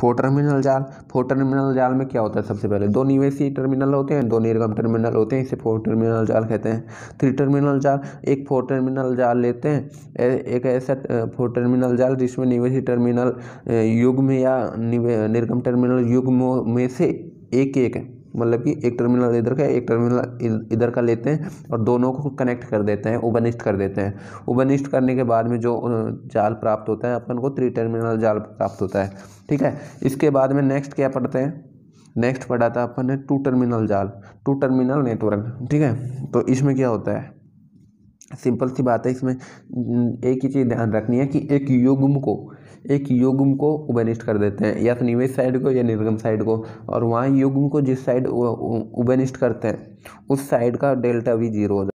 four terminal जाल four terminal जाल में क्या होता है सबसे पहले दो निवेशी टर्मिनल होते हैं दो निर्गम टर्मिनल होते हैं इसे फोर टर्मिनल जाल कहते हैं थ्री टर्मिनल जाल एक फोर टर्मिनल जाल लेते हैं एक ऐसा फोर टर्मिनल जाल जिसमें निवेशी टर्मिनल युग में या निर्गम टर्मिनल युग में से एक एक है मतलब कि एक टर्मिनल इधर का एक टर्मिनल इधर का लेते हैं और दोनों को कनेक्ट कर देते हैं उबनिस्ट कर देते हैं उबनिस्ट करने के बाद में जो जाल प्राप्त होता है अपन को थ्री टर्मिनल जाल प्राप्त होता है ठीक है इसके बाद में नेक्स्ट क्या पढ़ते हैं नेक्स्ट पढ़ा था अपन ने टू टर्मिनल जाल टू टर्मिनल नेटवर्क ठीक है तो इसमें क्या होता है सिंपल सी बात है इसमें एक ही चीज़ ध्यान रखनी है कि एक युग्म को एक युग्म को उबनिष्ठ कर देते हैं या तो निवेश साइड को या निर्गम साइड को और वहाँ युग्म को जिस साइड उबनिष्ठ करते हैं उस साइड का डेल्टा भी जीरो हो जाता है